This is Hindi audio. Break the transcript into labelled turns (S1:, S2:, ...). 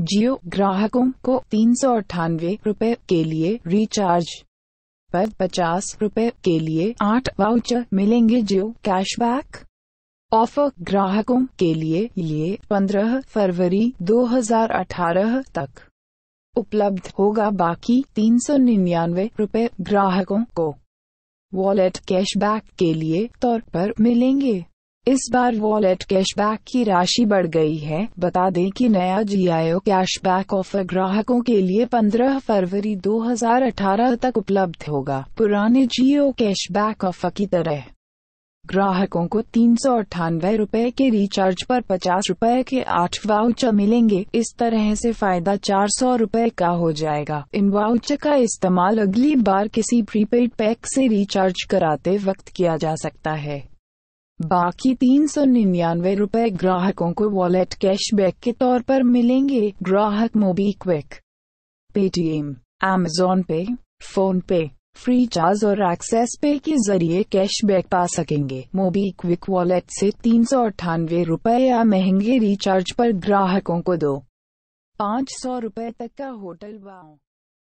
S1: जियो ग्राहकों को तीन सौ अठानवे रूपए के लिए रिचार्ज पर पचास रूपए के लिए आठ वाउचर मिलेंगे जियो कैशबैक ऑफर ग्राहकों के लिए ये पंद्रह फरवरी 2018 तक उपलब्ध होगा बाकी तीन सौ निन्यानवे रूपए ग्राहकों को वॉलेट कैशबैक के लिए तौर पर मिलेंगे इस बार वॉलेट कैशबैक की राशि बढ़ गई है बता दें कि नया जीआईओ कैशबैक ऑफर ग्राहकों के लिए 15 फरवरी 2018 तक उपलब्ध होगा पुराने जीओ कैशबैक ऑफर की तरह ग्राहकों को तीन सौ अठानवे रूपए के रिचार्ज पर पचास रूपए के आठ वाउचर मिलेंगे इस तरह से फायदा चार सौ रूपए का हो जाएगा इन वाउचर का इस्तेमाल अगली बार किसी प्रीपेड पैक से रिचार्ज कराते वक्त किया जा सकता है बाकी तीन सौ निन्यानवे रूपए ग्राहकों को वॉलेट कैशबैक के तौर पर मिलेंगे ग्राहक MobiKwik Paytm Amazon pay PhonePe FreeCharge और एक्सेस पे के जरिए कैशबैक पा सकेंगे मोबीक्विक वॉलेट से तीन सौ अट्ठानवे रूपए या महंगे रिचार्ज पर ग्राहकों को दो
S2: पाँच सौ रूपए तक का होटल वाओ